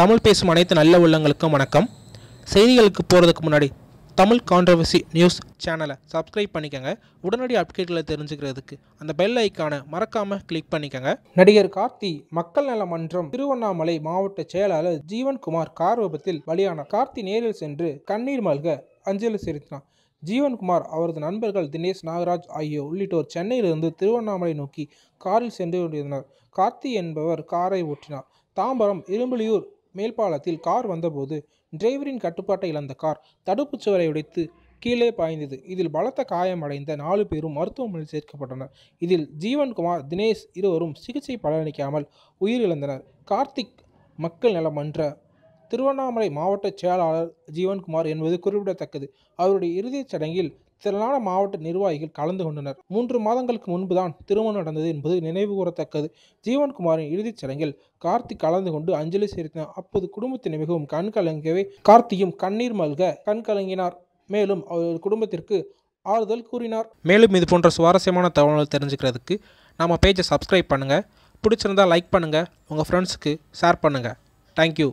தமிழ் பேசும் அனைத்து நல்ல உள்ளங்களுக்கும் வணக்கம் செய்திகளுக்கு போகிறதுக்கு முன்னாடி தமிழ் கான்ட்ரவர்சி நியூஸ் சேனலை சப்ஸ்கிரைப் பண்ணிக்கோங்க உடனடி அப்டேட்களை தெரிஞ்சுக்கிறதுக்கு அந்த பெல் ஐக்கானை மறக்காமல் கிளிக் பண்ணிக்கோங்க நடிகர் கார்த்தி மக்கள் நல மன்றம் திருவண்ணாமலை மாவட்ட செயலாளர் ஜீவன்குமார் கார் விபத்தில் பலியான கார்த்தி நேரில் சென்று கண்ணீர் மல்க அஞ்சலி செலுத்தினார் ஜீவன்குமார் அவரது நண்பர்கள் தினேஷ் நாகராஜ் ஆகியோர் உள்ளிட்டோர் சென்னையிலிருந்து திருவண்ணாமலை நோக்கி காரில் சென்று கொண்டிருந்தனர் கார்த்தி என்பவர் காரை ஓட்டினார் தாம்பரம் இரும்புலியூர் மேல்பாலத்தில் கார் வந்தபோது டிரைவரின் கட்டுப்பாட்டை இழந்த கார் தடுப்பு சுவரை உடைத்து கீழே பாய்ந்தது இதில் பலத்த காயமடைந்த நாலு பேரும் மருத்துவமனையில் சேர்க்கப்பட்டனர் இதில் ஜீவன்குமார் தினேஷ் இருவரும் சிகிச்சை பலனளிக்காமல் உயிரிழந்தனர் கார்த்திக் மக்கள் நலமன்ற திருவண்ணாமலை மாவட்ட செயலாளர் ஜீவன்குமார் என்பது குறிப்பிடத்தக்கது அவருடைய இறுதிச் சடங்கில் திரளான மாவட்ட நிர்வாகிகள் கலந்து கொண்டனர் மூன்று மாதங்களுக்கு முன்புதான் திருமணம் நடந்தது என்பது நினைவு கூறத்தக்கது ஜீவன்குமாரின் இறுதிச் சடங்கில் கார்த்திக் கலந்து கொண்டு அஞ்சலி செலுத்தினார் அப்போது குடும்பத்தினை மிகவும் கண்கலங்கவே கார்த்தியும் கண்ணீர் மல்க கண்கலங்கினார் மேலும் அவர் குடும்பத்திற்கு ஆறுதல் கூறினார் மேலும் இது போன்ற சுவாரஸ்யமான தகவல்கள் தெரிஞ்சுக்கிறதுக்கு நம்ம பேஜை சப்ஸ்கிரைப் பண்ணுங்கள் பிடிச்சிருந்தால் லைக் பண்ணுங்கள் உங்கள் ஃப்ரெண்ட்ஸுக்கு ஷேர் பண்ணுங்கள் தேங்க்யூ